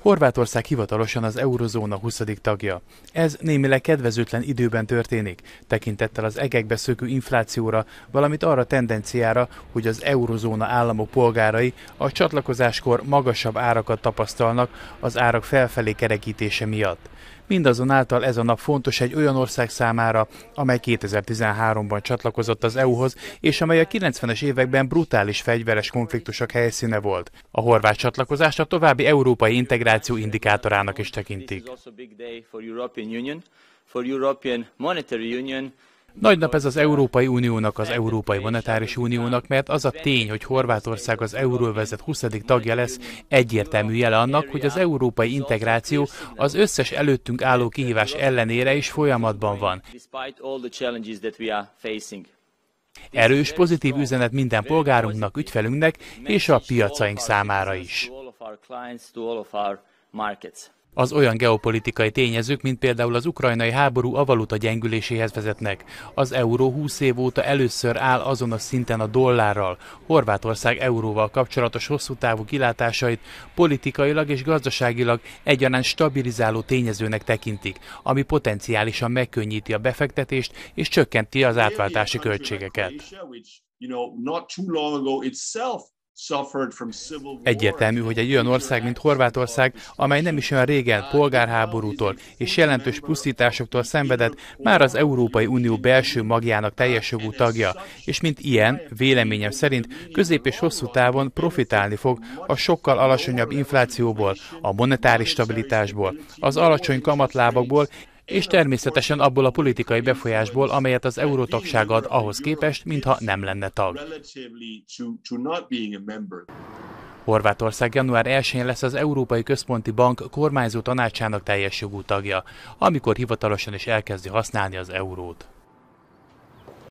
Horvátország hivatalosan az eurozóna 20. tagja. Ez némileg kedvezőtlen időben történik, tekintettel az egekbe szökő inflációra, valamint arra tendenciára, hogy az eurozóna államok polgárai a csatlakozáskor magasabb árakat tapasztalnak az árak felfelé kerekítése miatt. Mindazonáltal ez a nap fontos egy olyan ország számára, amely 2013-ban csatlakozott az EU-hoz, és amely a 90-es években brutális fegyveres konfliktusok helyszíne volt. A horvát csatlakozást a további európai integráció indikátorának is tekintik. Nagy nap ez az Európai Uniónak, az Európai Monetáris Uniónak, mert az a tény, hogy Horvátország az euróvezet 20. tagja lesz, egyértelmű jele annak, hogy az európai integráció az összes előttünk álló kihívás ellenére is folyamatban van. Erős, pozitív üzenet minden polgárunknak, ügyfelünknek és a piacaink számára is. Az olyan geopolitikai tényezők, mint például az ukrajnai háború a valuta gyengüléséhez vezetnek. Az euró 20 év óta először áll azon a szinten a dollárral. Horvátország euróval kapcsolatos hosszú távú kilátásait politikailag és gazdaságilag egyaránt stabilizáló tényezőnek tekintik, ami potenciálisan megkönnyíti a befektetést és csökkenti az átváltási költségeket. Egyértelmű, hogy egy olyan ország, mint Horvátország, amely nem is olyan régen polgárháborútól és jelentős pusztításoktól szenvedett, már az Európai Unió belső magjának teljes jogú tagja, és mint ilyen, véleményem szerint közép és hosszú távon profitálni fog a sokkal alacsonyabb inflációból, a monetáris stabilitásból, az alacsony kamatlábakból és természetesen abból a politikai befolyásból, amelyet az eurótagság ad ahhoz képest, mintha nem lenne tag. Horvátország január 1-én lesz az Európai Központi Bank kormányzó tanácsának teljes jogú tagja, amikor hivatalosan is elkezdi használni az eurót.